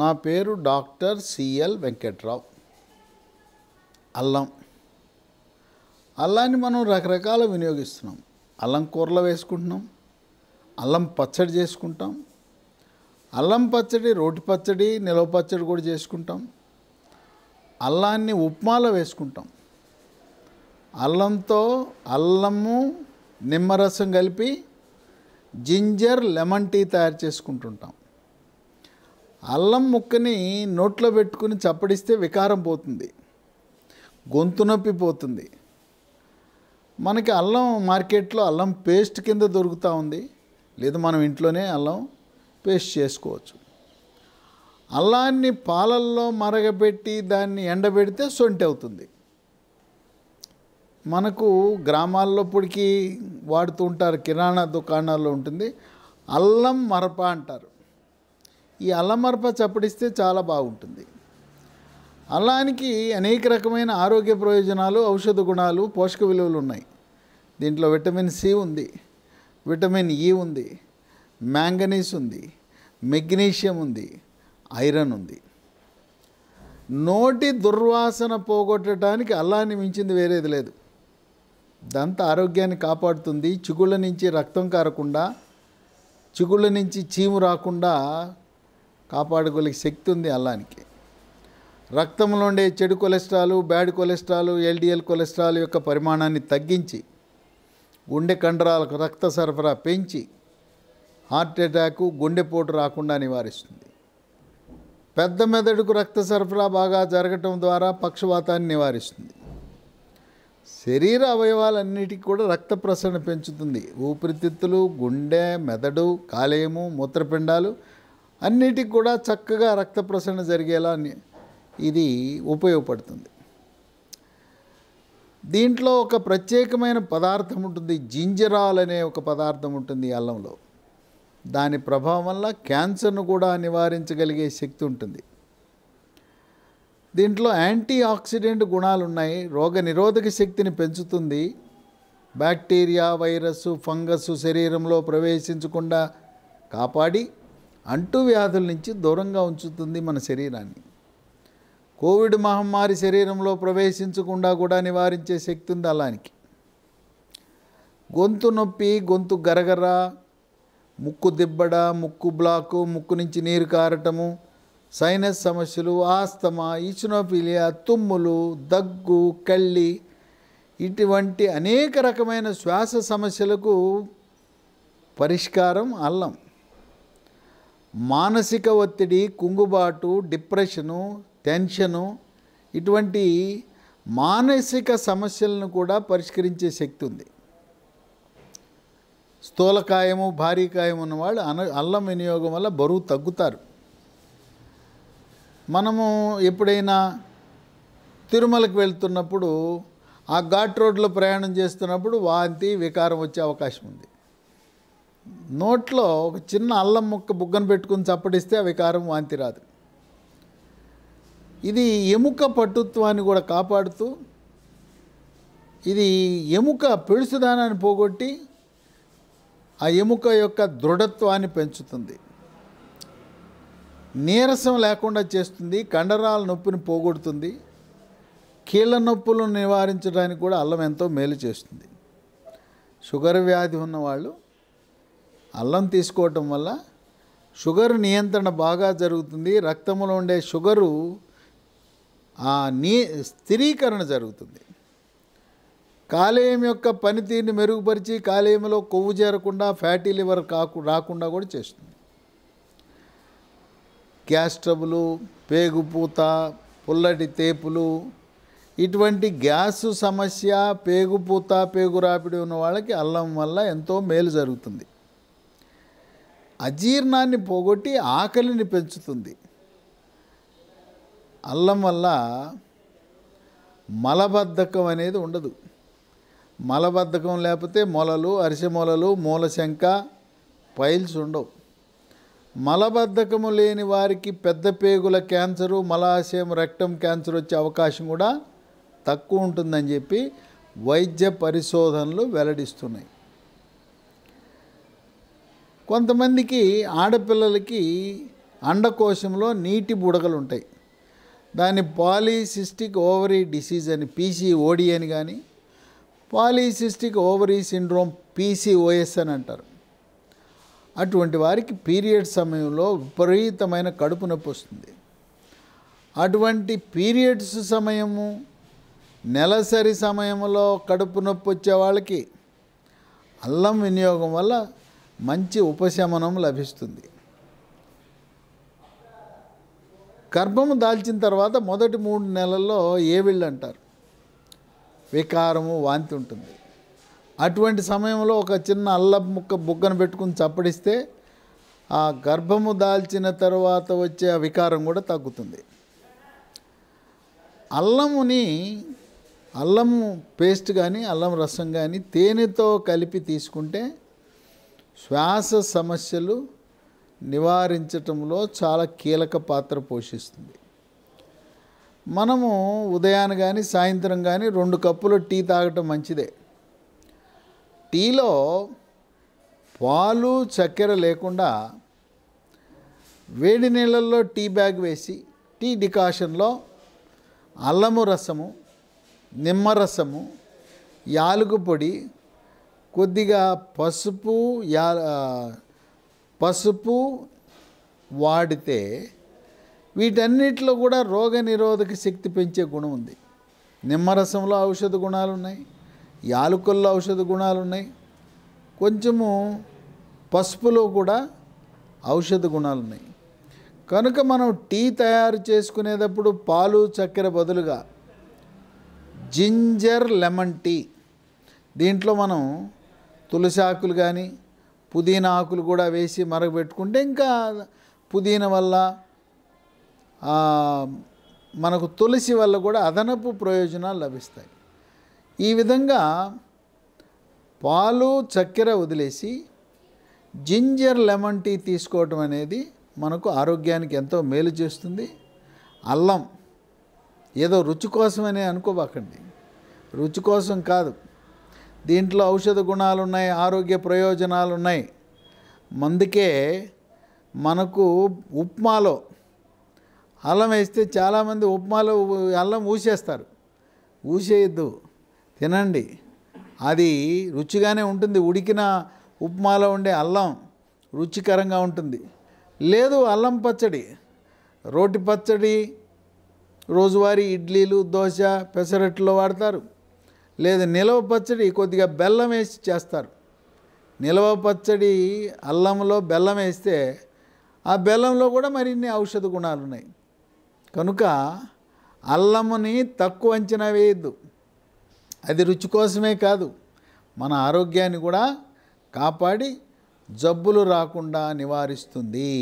నా పేరు doctor CL Venkatrao అల్లం అల్లాన్ని మనం రకరకాల వినియోగిస్తున్నాం అల్లం కూరలో వేసుకుంటున్నాం అల్లం పచ్చడి చేసుకుంటాం అల్లం పచ్చడి రోటి పచ్చడి నిలవ పచ్చడి కూడా చేసుకుంటాం అల్లాన్ని ఉప్మాలో వేసుకుంటాం అల్లంతో అల్లము నిమ్మరసం కలిపి జింజర్ లెమన్ టీ తయారు చేసుకుంటుంటాం అల్లం ముక్కని నోట్లో పెట్టుకుని చప్పడిస్తే వికారం పోతుంది గొంతు నొప్పి పోతుంది మనకి అల్లం మార్కెట్లో అల్లం పేస్ట్ కింద దొరుకుతూ ఉంది లేదా మనం ఇంట్లోనే అల్లం పేస్ట్ చేసుకోవచ్చు అల్లాన్ని పాలల్లో మరగబెట్టి దాన్ని ఎండబెడితే సొంటి అవుతుంది మనకు గ్రామాల్లో పొడికి వాడుతూ ఉంటారు కిరాణా దుకాణాల్లో ఉంటుంది అల్లం మరప అంటారు ఈ అల్లమరప చప్పడిస్తే చాలా బాగుంటుంది అల్లానికి అనేక రకమైన ఆరోగ్య ప్రయోజనాలు ఔషధ గుణాలు పోషక విలువలు ఉన్నాయి దీంట్లో విటమిన్ సి ఉంది విటమిన్ ఈ ఉంది మ్యాంగనీస్ ఉంది మెగ్నీషియం ఉంది ఐరన్ ఉంది నోటి దుర్వాసన పోగొట్టడానికి అల్లాన్ని మించింది వేరేది లేదు దంత ఆరోగ్యాన్ని కాపాడుతుంది చిగుళ్ళ నుంచి రక్తం కారకుండా చిగుళ్ళ నుంచి చీము రాకుండా కాపాడుకోలేక శక్తి ఉంది అల్లానికి రక్తంలో ఉండే చెడు cholesterol bad cholesterol LDL cholesterol యొక్క పరిమాణాన్ని తగ్గించి గుండె కండరాలకు రక్త సరఫరా పెంచి హార్ట్ అటాక్ గుండెపోటు రాకుండా నివారిస్తుంది పెద్ద మెదడుకు రక్త సరఫరా బాగా జరగటం ద్వారా పక్షవాతాన్ని నివారిస్తుంది శరీర అవయవాలన్నిటికీ కూడా రక్త ప్రసరణ పెంచుతుంది ఊపిరితిత్తులు గుండె మెదడు కాలేయము మూత్రపిండాలు అన్నిటికి కూడా చక్కగా రక్త ప్రసరణ జరిగేలా ఇది ఉపయోగపడుతుంది దీంట్లో ఒక ప్రత్యేకమైన పదార్థం ఉంటుంది జింజరాల్ అనే ఒక పదార్థం ఉంటుంది అల్లంలో దాని ప్రభావం వల్ల క్యాన్సర్ను కూడా నివారించగలిగే శక్తి ఉంటుంది దీంట్లో యాంటీ ఆక్సిడెంట్ గుణాలు ఉన్నాయి రోగ నిరోధక శక్తిని పెంచుతుంది బ్యాక్టీరియా వైరస్ ఫంగస్ శరీరంలో ప్రవేశించకుండా కాపాడి వ్యాధుల నుంచి దూరంగా ఉంచుతుంది మన శరీరాన్ని కోవిడ్ మహమ్మారి శరీరంలో ప్రవేశించకుండా కూడా నివారించే శక్తి ఉంది అలానికి గొంతు నొప్పి గొంతు గరగర ముక్కు దిబ్బడ ముక్కు బ్లాకు ముక్కు నుంచి నీరు కారటము సైనస్ సమస్యలు ఆస్తమా ఇచినోఫిలియా తుమ్ములు దగ్గు కళ్ళి ఇటువంటి అనేక రకమైన శ్వాస సమస్యలకు పరిష్కారం అల్లం మానసిక ఒత్తిడి కుంగుబాటు డిప్రెషను టెన్షను ఇటువంటి మానసిక సమస్యలను కూడా పరిష్కరించే శక్తి ఉంది స్థూలకాయము భారీ కాయం ఉన్నవాళ్ళు అన అల్లం వినియోగం వల్ల బరువు తగ్గుతారు మనము ఎప్పుడైనా తిరుమలకు వెళ్తున్నప్పుడు ఆ ఘాట్ రోడ్లో ప్రయాణం చేస్తున్నప్పుడు వాంతి వికారం వచ్చే అవకాశం ఉంది నోట్లో ఒక చిన్న అల్లం ముక్క బుగ్గను పెట్టుకుని చప్పటిస్తే ఆ వికారం వాంతి రాదు ఇది ఎముక పట్టుత్వాన్ని కూడా కాపాడుతూ ఇది ఎముక పెడుసుదానాన్ని పోగొట్టి ఆ ఎముక యొక్క దృఢత్వాన్ని పెంచుతుంది నీరసం లేకుండా చేస్తుంది కండరాల నొప్పిని పోగొడుతుంది కీళ్ళ నొప్పులను నివారించడానికి కూడా అల్లం ఎంతో మేలు చేస్తుంది షుగర్ వ్యాధి ఉన్నవాళ్ళు అల్లం తీసుకోవటం వల్ల షుగర్ నియంత్రణ బాగా జరుగుతుంది రక్తంలో ఉండే షుగరు ఆ నీ స్థిరీకరణ జరుగుతుంది కాలేయం యొక్క పనితీరుని మెరుగుపరిచి కాలేయంలో కొవ్వు చేరకుండా ఫ్యాటీ లివర్ కాకు రాకుండా కూడా చేస్తుంది గ్యాస్ ట్రబులు పేగుపూత పుల్లటి తేపులు ఇటువంటి గ్యాస్ సమస్య పేగుపూత పేగురాపిడి ఉన్న వాళ్ళకి అల్లం వల్ల ఎంతో మేలు జరుగుతుంది అజీర్ణాన్ని పోగొట్టి ఆకలిని పెంచుతుంది అల్లం వల్ల మలబద్ధకం అనేది ఉండదు మలబద్ధకం లేకపోతే మొలలు అరిసెమొలలు మూలశంక పైల్స్ ఉండవు మలబద్ధకము లేని వారికి పెద్ద పేగుల క్యాన్సరు మలాశయం రక్తం క్యాన్సర్ వచ్చే అవకాశం కూడా తక్కువ ఉంటుందని చెప్పి వైద్య పరిశోధనలు వెల్లడిస్తున్నాయి కొంతమందికి ఆడపిల్లలకి అండకోశంలో నీటి బుడగలు ఉంటాయి దాన్ని పాలీసిస్టిక్ ఓవరీ డిసీజ్ అని పీసీఓడి అని కానీ పాలీసిస్టిక్ ఓవరీ సిండ్రోమ్ పీసీఓఎస్ అని అంటారు అటువంటి వారికి పీరియడ్ సమయంలో విపరీతమైన కడుపు నొప్పి వస్తుంది అటువంటి పీరియడ్స్ సమయము నెలసరి సమయంలో కడుపు నొప్పి వచ్చే వాళ్ళకి అల్లం వినియోగం వల్ల మంచి ఉపశమనం లభిస్తుంది గర్భము దాల్చిన తర్వాత మొదటి మూడు నెలల్లో ఏ వీళ్ళు అంటారు వికారము వాంతి ఉంటుంది అటువంటి సమయంలో ఒక చిన్న అల్ల ముక్క బుగ్గను పెట్టుకుని చప్పడిస్తే ఆ గర్భము దాల్చిన తర్వాత వచ్చే వికారం కూడా తగ్గుతుంది అల్లముని అల్లం పేస్ట్ కానీ అల్లం రసం కానీ తేనెతో కలిపి తీసుకుంటే శ్వాస సమస్యలు నివారించటంలో చాలా కీలక పాత్ర పోషిస్తుంది మనము ఉదయాన్ని కానీ సాయంత్రం కానీ రెండు కప్పులు టీ తాగటం మంచిదే టీలో పాలు చక్కెర లేకుండా వేడి నీళ్ళల్లో టీ బ్యాగ్ వేసి టీ డికాషన్లో అల్లము రసము నిమ్మరసము యాలుగు పొడి కొద్దిగా పసుపు యా పసుపు వాడితే వీటన్నిటిలో కూడా రోగనిరోధక శక్తి పెంచే గుణం ఉంది నిమ్మరసంలో ఔషధ గుణాలు ఉన్నాయి యాలకుల్లో ఔషధ గుణాలు ఉన్నాయి కొంచెము పసుపులో కూడా ఔషధ గుణాలు ఉన్నాయి కనుక మనం టీ తయారు చేసుకునేటప్పుడు పాలు చక్కెర బదులుగా జింజర్ లెమన్ టీ దీంట్లో మనం తులసి ఆకులు కానీ పుదీనా ఆకులు కూడా వేసి మరగబెట్టుకుంటే ఇంకా పుదీనా వల్ల మనకు తులసి వల్ల కూడా అదనపు ప్రయోజనాలు లభిస్తాయి ఈ విధంగా పాలు చక్కెర వదిలేసి జింజర్ లెమన్ టీ తీసుకోవటం అనేది మనకు ఆరోగ్యానికి ఎంతో మేలు చేస్తుంది అల్లం ఏదో రుచి కోసమని అనుకోబాకండి రుచి కోసం కాదు దీంట్లో ఔషధ గుణాలు ఉన్నాయి ఆరోగ్య ప్రయోజనాలు ఉన్నాయి అందుకే మనకు ఉప్మాలో అల్లం వేస్తే చాలామంది ఉప్మాలో అల్లం ఊసేస్తారు ఊసేయద్దు తినండి అది రుచిగానే ఉంటుంది ఉడికిన ఉప్మాలో ఉండే అల్లం రుచికరంగా ఉంటుంది లేదు అల్లం పచ్చడి రోటి పచ్చడి రోజువారీ ఇడ్లీలు దోశ పెసరట్లో వాడతారు లేదు నిలవ పచ్చడి కొద్దిగా బెల్లం వేసి చేస్తారు నిలవ పచ్చడి అల్లంలో బెల్లం వేస్తే ఆ బెల్లంలో కూడా మరిన్ని ఔషధ గుణాలు ఉన్నాయి కనుక అల్లముని తక్కువ అంచనా వేయద్దు అది రుచి కోసమే కాదు మన ఆరోగ్యాన్ని కూడా కాపాడి జబ్బులు రాకుండా నివారిస్తుంది